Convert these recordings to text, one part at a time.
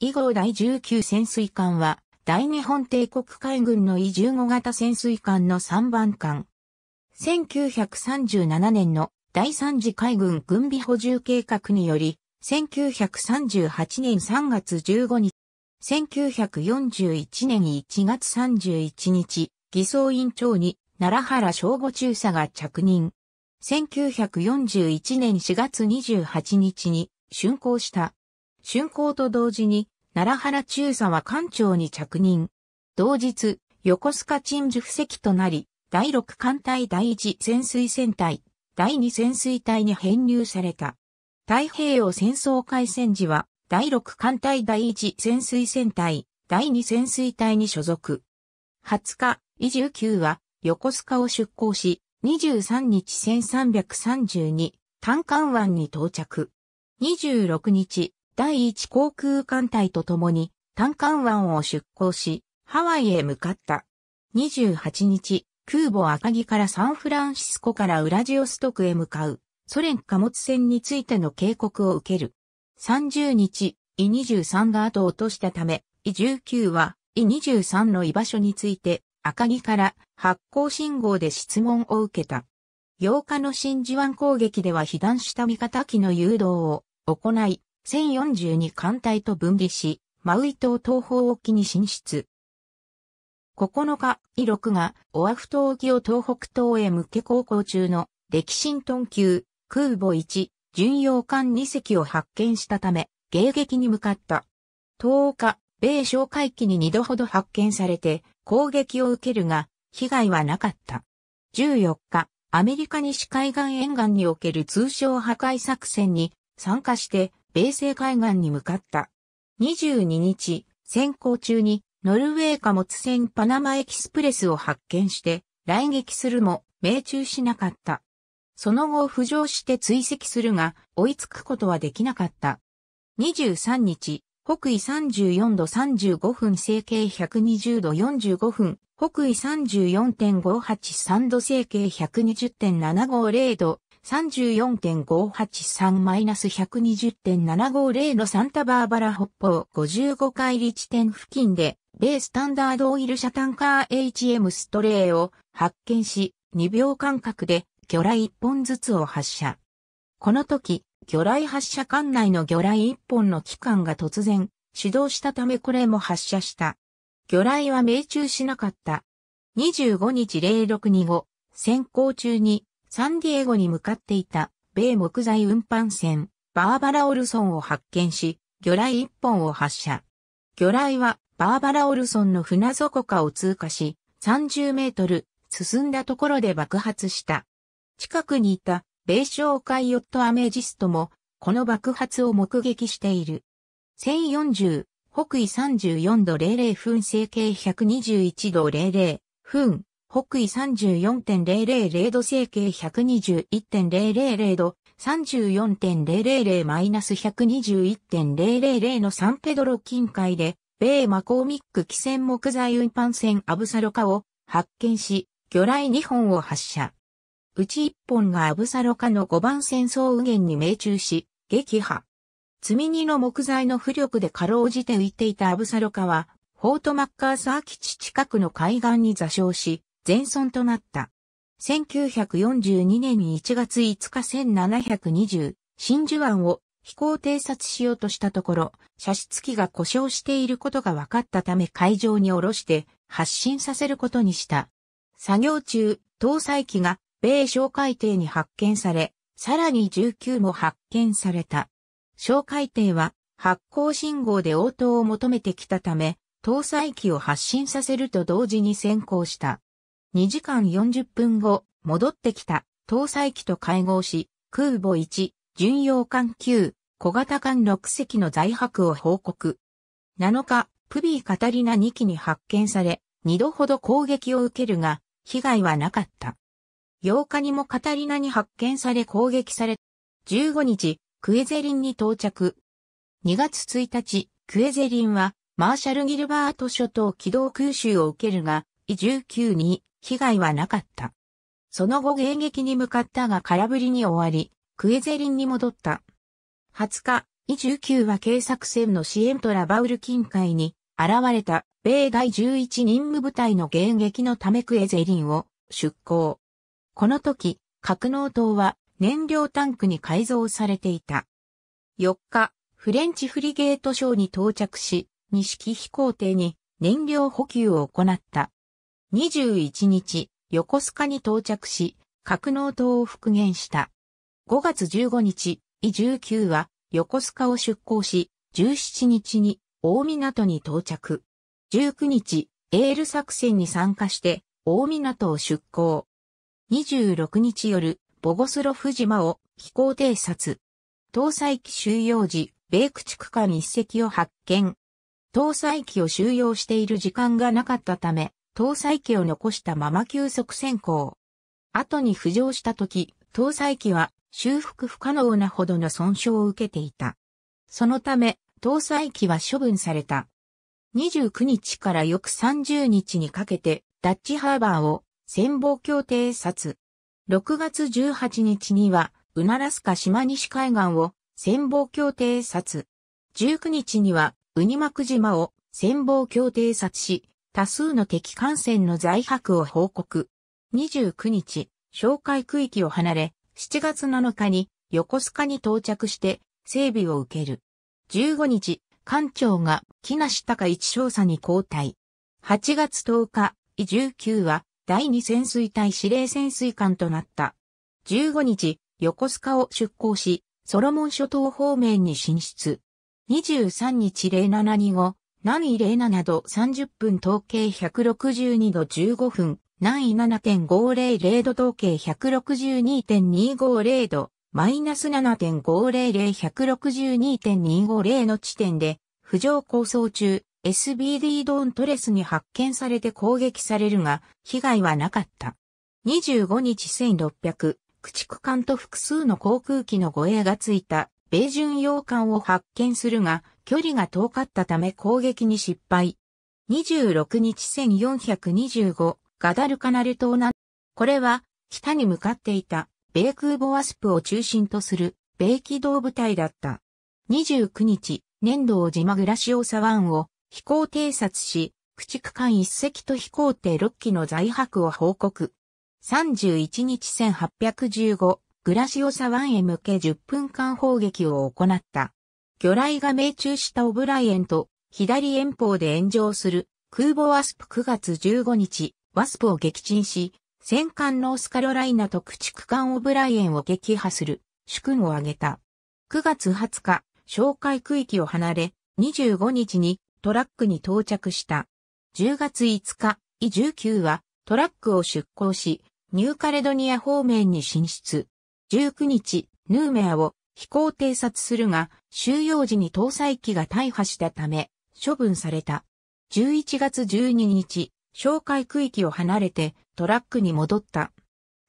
以後第19潜水艦は、大日本帝国海軍の移15型潜水艦の3番艦。1937年の第3次海軍軍備補充計画により、1938年3月15日、1941年1月31日、偽装委員長に奈良原正吾中佐が着任。1941年4月28日に竣工した竣工と同時に、奈良原中佐は艦長に着任。同日、横須賀鎮守布石となり、第六艦隊第一潜水船隊、第二潜水隊に編入された。太平洋戦争開戦時は、第六艦隊第一潜水船隊、第二潜水隊に所属。20日、伊十九は、横須賀を出港し、23日1332、単艦湾に到着。26日、第1航空艦隊と共に、単艦湾を出港し、ハワイへ向かった。28日、空母赤城からサンフランシスコからウラジオストクへ向かう、ソ連貨物船についての警告を受ける。30日、E23 が後を落としたため、E19 は E23 の居場所について、赤城から発光信号で質問を受けた。8日の真珠湾攻撃では被弾した味方機の誘導を行い、1042艦隊と分離し、マウイ島東方沖に進出。9日、イロクがオアフ島沖を東北東へ向け航行中の歴新トン級空母1、巡洋艦2隻を発見したため、迎撃に向かった。10日、米哨戒機に2度ほど発見されて攻撃を受けるが、被害はなかった。14日、アメリカ西海岸沿岸における通商破壊作戦に参加して米西海岸に向かった。22日、先行中にノルウェー貨物船パナマエキスプレスを発見して来撃するも命中しなかった。その後浮上して追跡するが追いつくことはできなかった。23日、北緯34度35分整形120度45分、北緯34.583度整形120.750度、34.583-120.750のサンタバーバラ北方55回立地点付近で、米スタンダードオイル車タンカー HM ストレイを発見し、2秒間隔で魚雷1本ずつを発射。この時、魚雷発射管内の魚雷1本の機関が突然、始動したためこれも発射した。魚雷は命中しなかった。25日0625、先行中にサンディエゴに向かっていた米木材運搬船、バーバラ・オルソンを発見し、魚雷一本を発射。魚雷はバーバラ・オルソンの船底下を通過し、30メートル進んだところで爆発した。近くにいた米商会ヨットアメジストも、この爆発を目撃している。1040、北緯34度00分整形121度00分、北緯34.000度整形121.000度、34.000マイナス121.000のサンペドロ近海で、米マコーミック汽船木材運搬船アブサロカを発見し、魚雷2本を発射。うち1本がアブサロカの5番戦争右舷に命中し、撃破。積み荷の木材の浮力でかろうじて浮いていたアブサロカは、フォートマッカーサー基地近くの海岸に座礁し、前村となった。1942年1月5日1720、真珠湾を飛行偵察しようとしたところ、射出機が故障していることが分かったため海上に下ろして発進させることにした。作業中、搭載機が米小海底に発見され、さらに19も発見された。小海底は発光信号で応答を求めてきたため、搭載機を発進させると同時に先行した。2時間40分後、戻ってきた、搭載機と会合し、空母1、巡洋艦9、小型艦6隻の在泊を報告。7日、プビー・カタリナ2機に発見され、2度ほど攻撃を受けるが、被害はなかった。8日にもカタリナに発見され攻撃され、15日、クエゼリンに到着。2月1日、クエゼリンは、マーシャル・ギルバート諸島軌道空襲を受けるが、E19 に被害はなかった。その後迎撃に向かったが空振りに終わり、クエゼリンに戻った。20日、イ19は警作戦の支援トラバウル近海に現れた米第11任務部隊の迎撃のためクエゼリンを出港。この時、格納塔は燃料タンクに改造されていた。4日、フレンチフリゲート省に到着し、西木飛行艇に燃料補給を行った。21日、横須賀に到着し、格納島を復元した。5月15日、イ19は横須賀を出港し、17日に大港に到着。19日、エール作戦に参加して大港を出港。26日夜、ボゴスロフ島を飛行偵察。搭載機収容時、米駆逐艦一隻を発見。搭載機を収容している時間がなかったため、搭載機を残したまま急速先行。後に浮上した時、搭載機は修復不可能なほどの損傷を受けていた。そのため、搭載機は処分された。29日から翌30日にかけて、ダッチハーバーを戦亡協定殺。6月18日には、ウナラスカ島西海岸を戦亡協定殺。19日には、ウニマク島を戦亡協定殺し、多数の敵艦船の在泊を報告。29日、哨戒区域を離れ、7月7日に横須賀に到着して整備を受ける。15日、艦長が木梨高一少佐に交代。8月10日、19は第2潜水隊司令潜水艦となった。15日、横須賀を出港し、ソロモン諸島方面に進出。23日0725南緯07度30分統計162度15分、南位7.500度統計162.250度、マイナス7.500162.250の地点で、浮上構想中、SBD ドーントレスに発見されて攻撃されるが、被害はなかった。25日1600、駆逐艦と複数の航空機の護衛がついた、米巡洋艦を発見するが、距離が遠かったため攻撃に失敗。26日1425ガダルカナル島南。これは北に向かっていた米空母ワスプを中心とする米機動部隊だった。29日、粘土を島グラシオサワンを飛行偵察し、駆逐艦一隻と飛行艇6機の在泊を報告。31日1815グラシオサワンへ向け10分間砲撃を行った。魚雷が命中したオブライエンと左遠方で炎上する空母ワスプ9月15日、ワスプを撃沈し、戦艦ノースカロライナと駆逐艦オブライエンを撃破する主君を挙げた。9月20日、哨戒区域を離れ、25日にトラックに到着した。10月5日、イ19はトラックを出港し、ニューカレドニア方面に進出。19日、ヌーメアを飛行偵察するが、収容時に搭載機が大破したため、処分された。11月12日、哨戒区域を離れてトラックに戻った。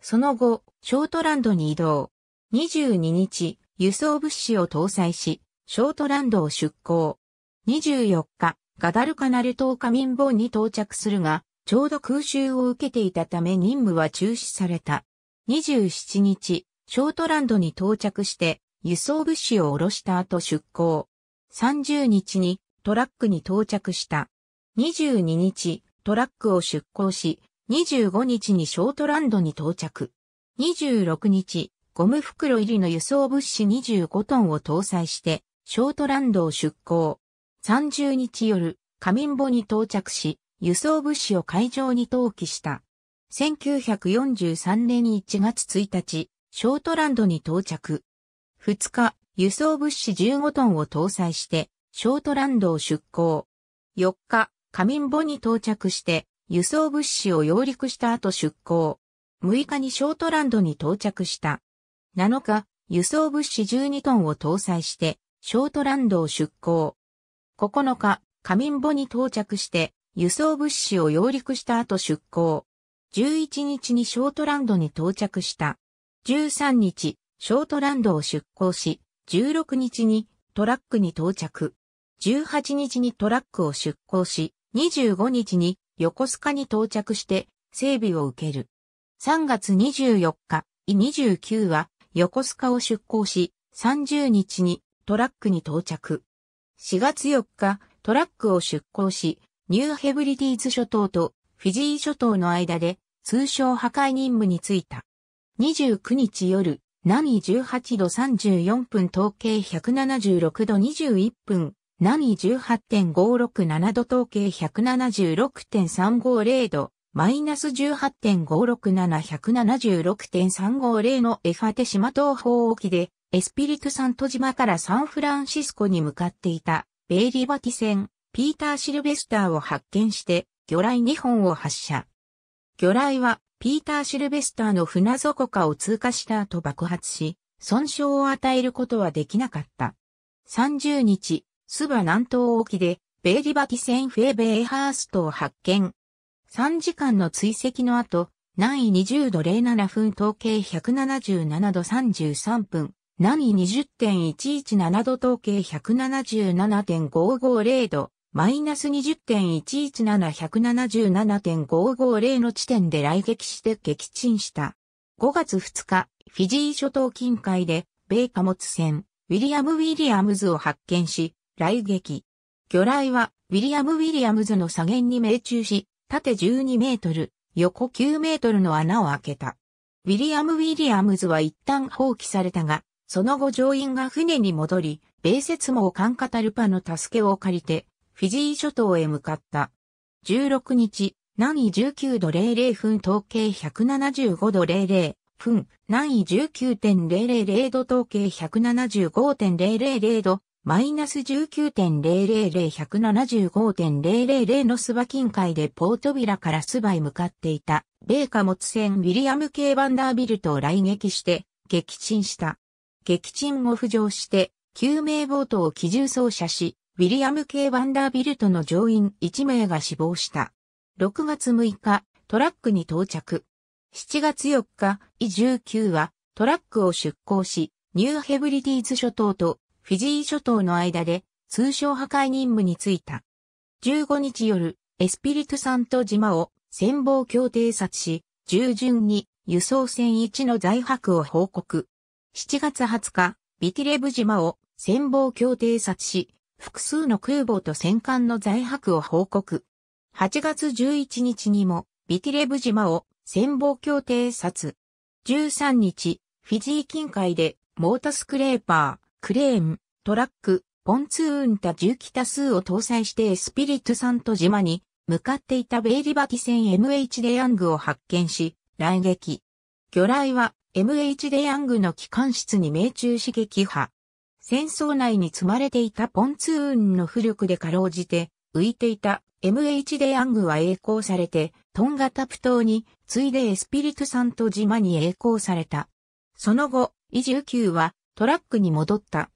その後、ショートランドに移動。22日、輸送物資を搭載し、ショートランドを出港。24日、ガダルカナル島カミンボンに到着するが、ちょうど空襲を受けていたため任務は中止された。27日、ショートランドに到着して、輸送物資を下ろした後出港。30日にトラックに到着した。22日、トラックを出港し、25日にショートランドに到着。26日、ゴム袋入りの輸送物資25トンを搭載して、ショートランドを出港。30日夜、カミンボに到着し、輸送物資を海上に投棄した。1943年1月1日、ショートランドに到着。2日、輸送物資15トンを搭載して、ショートランドを出港。4日、カミンボに到着して、輸送物資を揚陸した後出港。6日にショートランドに到着した。7日、輸送物資12トンを搭載して、ショートランドを出港。9日、カミンボに到着して、輸送物資を揚陸した後出港。11日にショートランドに到着した。13日、ショートランドを出港し、16日にトラックに到着。18日にトラックを出港し、25日に横須賀に到着して整備を受ける。3月24日、E29 は横須賀を出港し、30日にトラックに到着。4月4日、トラックを出港し、ニューヘブリディーズ諸島とフィジー諸島の間で通称破壊任務に就いた。29日夜、ナミ18度34分統計176度21分、南緯18.567度統計176.350度、マイナス18.567176.350のエファテ島東方沖で、エスピリトサント島からサンフランシスコに向かっていた、ベイリバティ船、ピーター・シルベスターを発見して、魚雷2本を発射。魚雷はピーター・シルベスターの船底下を通過した後爆発し、損傷を与えることはできなかった。30日、スバ南東沖で、ベイリバキ船フェーベイハーストを発見。3時間の追跡の後、南緯20度07分統計177度33分、南緯20.117度統計177.550度、マイナス20.117177.550の地点で来撃して撃沈した。5月2日、フィジー諸島近海で、米貨物船、ウィリアム・ウィリアムズを発見し、来撃。魚雷は、ウィリアム・ウィリアムズの左舷に命中し、縦12メートル、横9メートルの穴を開けた。ウィリアム・ウィリアムズは一旦放棄されたが、その後乗員が船に戻り、米説網カンカタルパの助けを借りて、フィジー諸島へ向かった。16日、南緯19度00分統計175度00分、南緯19.000度統計175.000度、マイナス19.000175.000のスバ近海でポートビラからスバへ向かっていた、米貨物船ウィリアム・ケイ・バンダービルトを来撃して、撃沈した。撃沈後浮上して、救命ボートを機銃操車し、ウィリアム・ K・ ワンダービルトの乗員1名が死亡した。6月6日、トラックに到着。7月4日、イ19はトラックを出港し、ニューヘブリディーズ諸島とフィジー諸島の間で通商破壊任務に就いた。15日夜、エスピリトサンと島を戦防協定察し、従順に輸送船1の在泊を報告。7月20日、ビティレブ島を戦防協定察し、複数の空母と戦艦の在泊を報告。8月11日にも、ビティレブ島を戦防協定殺。13日、フィジー近海で、モータスクレーパー、クレーン、トラック、ポンツーンタ重機多数を搭載してエスピリットサント島に向かっていたベイリバキ船 MH デヤングを発見し、来撃。魚雷は MH デヤングの機関室に命中刺激破。戦争内に積まれていたポンツーンの浮力でかろうじて浮いていた MH デアングは栄光されてトンガタプ島に次いでエスピリトサント島に栄光された。その後、イジュキューはトラックに戻った。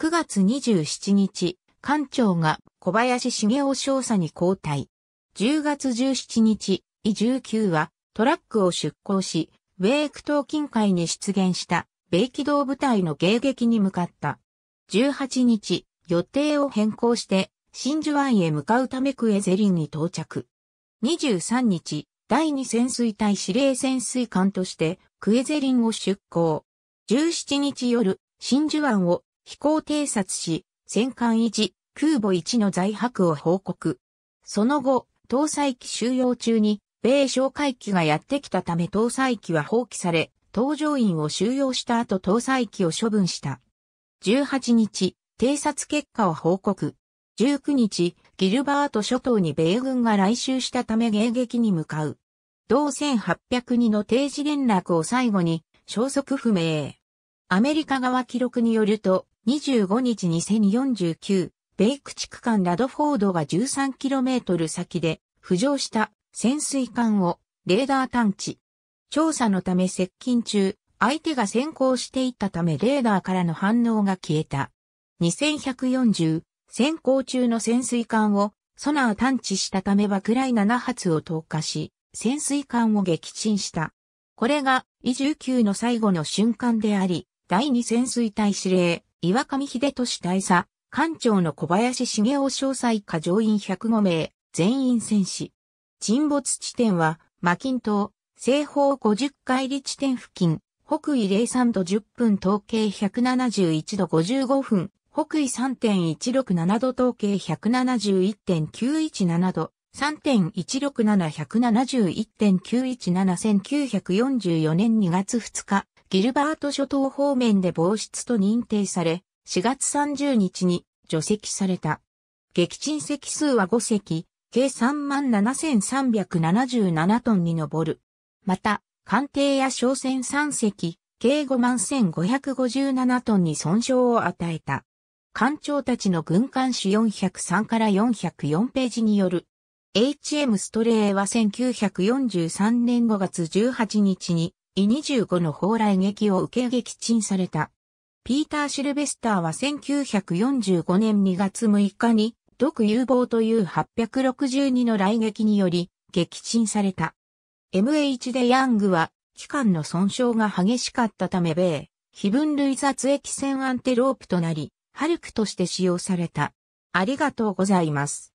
9月27日、艦長が小林茂雄少佐に交代。10月17日、イジュキューはトラックを出港し、ウェイク島近海に出現した米機動部隊の迎撃に向かった。18日、予定を変更して、真珠湾へ向かうためクエゼリンに到着。23日、第二潜水隊司令潜水艦として、クエゼリンを出港。17日夜、真珠湾を飛行偵察し、戦艦1、空母1の在泊を報告。その後、搭載機収容中に、米哨戒機がやってきたため搭載機は放棄され、搭乗員を収容した後搭載機を処分した。18日、偵察結果を報告。19日、ギルバート諸島に米軍が来襲したため迎撃に向かう。同1802の定時連絡を最後に、消息不明。アメリカ側記録によると、25日2049、米区地区間ラドフォードが 13km 先で浮上した潜水艦をレーダー探知。調査のため接近中、相手が先行していったためレーダーからの反応が消えた。2140、先行中の潜水艦をソナー探知したため爆雷7発を投下し、潜水艦を撃沈した。これが、イ19の最後の瞬間であり、第2潜水隊司令、岩上秀俊大佐、艦長の小林茂雄詳細課乗員105名、全員戦死。沈没地点は、マキン島、西方50海里地点付近、北緯03度10分統計171度55分、北緯3.167度統計171.917度、3.167171.9171944年2月2日、ギルバート諸島方面で防出と認定され、4月30日に除籍された。撃沈隻数は5隻、計37,377トンに上る。また、艦艇や商船3隻、計5万1557トンに損傷を与えた。艦長たちの軍艦史403から404ページによる。HM ストレーは1943年5月18日に、イ25の砲雷撃を受け撃沈された。ピーター・シルベスターは1945年2月6日に、毒有望という862の雷撃により、撃沈された。MH でヤングは、機関の損傷が激しかったため米、非分類雑液線アンテロープとなり、ハルクとして使用された。ありがとうございます。